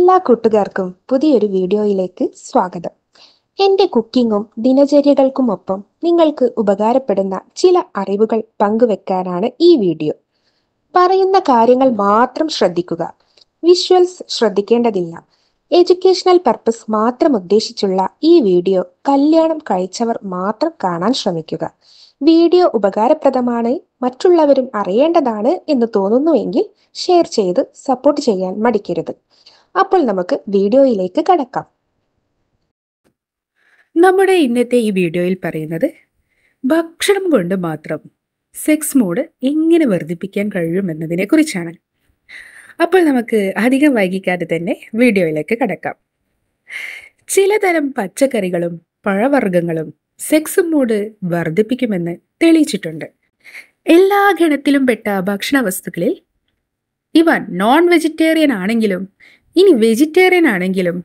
എല്ലാ കൂട്ടുകാർക്കും പുതിയൊരു വീഡിയോയിലേക്ക് സ്വാഗതം എൻ്റെ കുക്കിങ്ങും ദിനചര്യകൾക്കുമൊപ്പം നിങ്ങൾക്ക് ഉപകാരപ്പെടുന്ന ചില അറിവുകൾ പങ്കുവെക്കാനാണ് ഈ വീഡിയോ പറയുന്ന കാര്യങ്ങൾ മാത്രം ശ്രദ്ധിക്കുക വിഷ്വൽസ് ശ്രദ്ധിക്കേണ്ടതില്ല എഡ്യൂക്കേഷണൽ പർപ്പസ് മാത്രം ഉദ്ദേശിച്ചുള്ള ഈ വീഡിയോ കല്യാണം കഴിച്ചവർ മാത്രം കാണാൻ ശ്രമിക്കുക വീഡിയോ ഉപകാരപ്രദമാണ് മറ്റുള്ളവരും അറിയേണ്ടതാണ് എന്ന് തോന്നുന്നുവെങ്കിൽ ഷെയർ ചെയ്ത് സപ്പോർട്ട് ചെയ്യാൻ മടിക്കരുത് അപ്പോൾ നമുക്ക് വീഡിയോയിലേക്ക് കടക്കാം നമ്മുടെ ഇന്നത്തെ ഈ വീഡിയോയിൽ പറയുന്നത് ഭക്ഷണം കൊണ്ട് മാത്രം സെക്സ് മൂഡ് എങ്ങനെ വർദ്ധിപ്പിക്കാൻ കഴിയുമെന്നതിനെ കുറിച്ചാണ് അപ്പോൾ നമുക്ക് അധികം വൈകിക്കാതെ തന്നെ വീഡിയോയിലേക്ക് കടക്കാം ചിലതരം പച്ചക്കറികളും പഴവർഗ്ഗങ്ങളും സെക്സ് മൂഡ് വർദ്ധിപ്പിക്കുമെന്ന് തെളിയിച്ചിട്ടുണ്ട് എല്ലാ ഗണത്തിലും പെട്ട ഭക്ഷണ വസ്തുക്കളിൽ ഇവ നോൺ വെജിറ്റേറിയൻ ആണെങ്കിലും ഇനി വെജിറ്റേറിയൻ ആണെങ്കിലും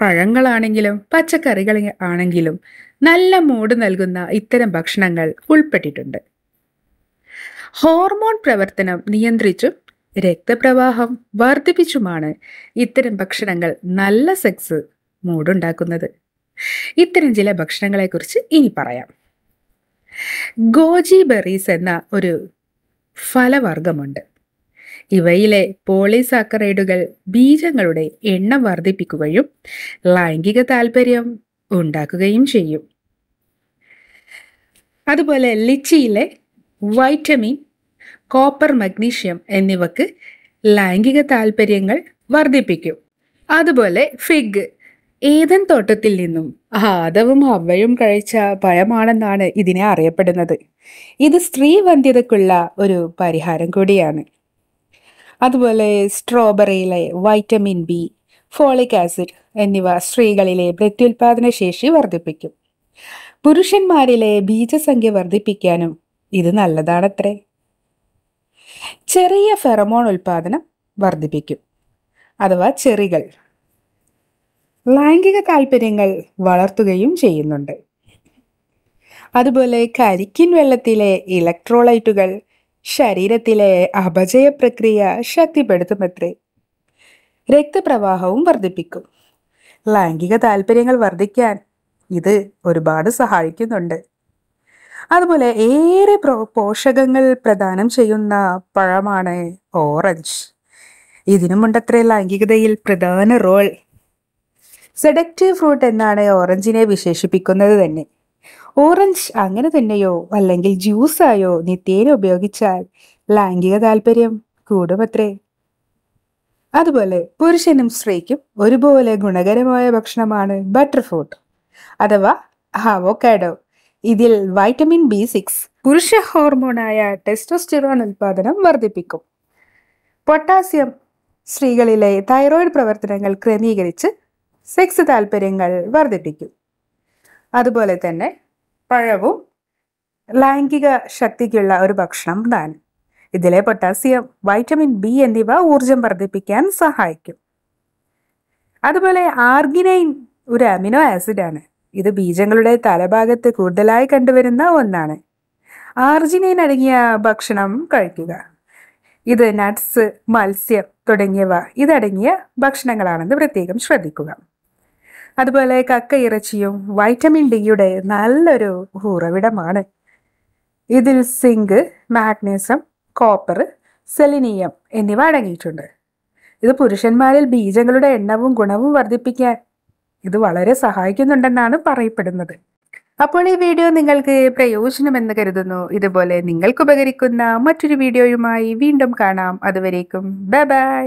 പഴങ്ങളാണെങ്കിലും പച്ചക്കറികൾ ആണെങ്കിലും നല്ല മൂഡ് നൽകുന്ന ഇത്തരം ഭക്ഷണങ്ങൾ ഉൾപ്പെട്ടിട്ടുണ്ട് ഹോർമോൺ പ്രവർത്തനം നിയന്ത്രിച്ചും രക്തപ്രവാഹം വർദ്ധിപ്പിച്ചുമാണ് ഇത്തരം ഭക്ഷണങ്ങൾ നല്ല സെക്സ് മൂടുണ്ടാക്കുന്നത് ഇത്തരം ചില ഭക്ഷണങ്ങളെക്കുറിച്ച് ഇനി പറയാം ഗോജി ബെറീസ് എന്ന ഒരു ഫലവർഗമുണ്ട് ഇവയിലെ പോളിസാക്കറൈഡുകൾ ബീജങ്ങളുടെ എണ്ണം വർദ്ധിപ്പിക്കുകയും ലൈംഗിക താല്പര്യം ഉണ്ടാക്കുകയും ചെയ്യും അതുപോലെ ലിച്ചിയിലെ വൈറ്റമിൻ കോപ്പർ മഗ്നീഷ്യം എന്നിവക്ക് ലൈംഗിക താല്പര്യങ്ങൾ വർദ്ധിപ്പിക്കും അതുപോലെ ഫിഗ് ഏതൻ തോട്ടത്തിൽ നിന്നും ആദവും അവയും കഴിച്ച പഴമാണെന്നാണ് ഇതിനെ അറിയപ്പെടുന്നത് ഇത് സ്ത്രീ വന്ധ്യതക്കുള്ള ഒരു പരിഹാരം കൂടിയാണ് അതുപോലെ സ്ട്രോബെറിയിലെ വൈറ്റമിൻ ബി ഫോളിക് ആസിഡ് എന്നിവ സ്ത്രീകളിലെ പ്രത്യുൽപാദന ശേഷി വർദ്ധിപ്പിക്കും പുരുഷന്മാരിലെ ബീജസംഖ്യ വർദ്ധിപ്പിക്കാനും ഇത് നല്ലതാണത്രേ ചെറിയ ഫെറമോൺ ഉൽപാദനം വർദ്ധിപ്പിക്കും അഥവാ ചെറികൾ ലൈംഗിക താല്പര്യങ്ങൾ വളർത്തുകയും ചെയ്യുന്നുണ്ട് അതുപോലെ കരിക്കിൻ വെള്ളത്തിലെ ഇലക്ട്രോളൈറ്റുകൾ ശരീരത്തിലെ അപചയ പ്രക്രിയ ശക്തിപ്പെടുത്തുമത്രേ രക്തപ്രവാഹവും വർദ്ധിപ്പിക്കും ലൈംഗിക താല്പര്യങ്ങൾ വർദ്ധിക്കാൻ ഇത് ഒരുപാട് സഹായിക്കുന്നുണ്ട് അതുപോലെ ഏറെ പോഷകങ്ങൾ പ്രദാനം ചെയ്യുന്ന പഴമാണ് ഓറഞ്ച് മുണ്ടത്രേ ലൈംഗികതയിൽ പ്രധാന റോൾ സെഡക്റ്റീവ് ഫ്രൂട്ട് എന്നാണ് ഓറഞ്ചിനെ വിശേഷിപ്പിക്കുന്നത് തന്നെ ഓറഞ്ച് അങ്ങനെ തന്നെയോ അല്ലെങ്കിൽ ജ്യൂസായോ നിത്യേന ഉപയോഗിച്ചാൽ ലൈംഗിക താല്പര്യം കൂടുമത്രേ അതുപോലെ പുരുഷനും സ്ത്രീക്കും ഒരുപോലെ ഗുണകരമായ ഭക്ഷണമാണ് ബട്ടർ ഫ്രൂട്ട് അഥവാ ഹവോക്കാഡോ ഇതിൽ വൈറ്റമിൻ ബി സിക്സ് പുരുഷ ഹോർമോണായ ടെസ്റ്റോസ്റ്റിറോൺ ഉൽപാദനം വർദ്ധിപ്പിക്കും പൊട്ടാസ്യം സ്ത്രീകളിലെ തൈറോയിഡ് പ്രവർത്തനങ്ങൾ ക്രമീകരിച്ച് സെക്സ് താല്പര്യങ്ങൾ വർദ്ധിപ്പിക്കും അതുപോലെ തന്നെ പഴവും ലൈംഗിക ശക്തിക്കുള്ള ഒരു ഭക്ഷണം താൻ ഇതിലെ പൊട്ടാസ്യം വൈറ്റമിൻ ബി എന്നിവ ഊർജം വർദ്ധിപ്പിക്കാൻ സഹായിക്കും അതുപോലെ ആർഗിനൈൻ ഒരു അമിനോ ആസിഡാണ് ഇത് ബീജങ്ങളുടെ തലഭാഗത്ത് കൂടുതലായി കണ്ടുവരുന്ന ഒന്നാണ് ആർജിനൈൻ അടങ്ങിയ ഭക്ഷണം കഴിക്കുക ഇത് നട്ട്സ് മത്സ്യം തുടങ്ങിയവ ഇതടങ്ങിയ ഭക്ഷണങ്ങളാണെന്ന് പ്രത്യേകം ശ്രദ്ധിക്കുക അതുപോലെ കക്ക ഇറച്ചിയും വൈറ്റമിൻ ഡിയുടെ നല്ലൊരു ഉറവിടമാണ് ഇതിൽ സിങ്ക് മാഗ്നീസം കോപ്പർ സെലിനിയം എന്നിവ അടങ്ങിയിട്ടുണ്ട് ഇത് പുരുഷന്മാരിൽ ബീജങ്ങളുടെ എണ്ണവും ഗുണവും വർദ്ധിപ്പിക്കാൻ ഇത് വളരെ സഹായിക്കുന്നുണ്ടെന്നാണ് പറയപ്പെടുന്നത് അപ്പോൾ ഈ വീഡിയോ നിങ്ങൾക്ക് പ്രയോജനമെന്ന് കരുതുന്നു ഇതുപോലെ നിങ്ങൾക്ക് ഉപകരിക്കുന്ന മറ്റൊരു വീഡിയോയുമായി വീണ്ടും കാണാം അതുവരേക്കും ബൈ ബൈ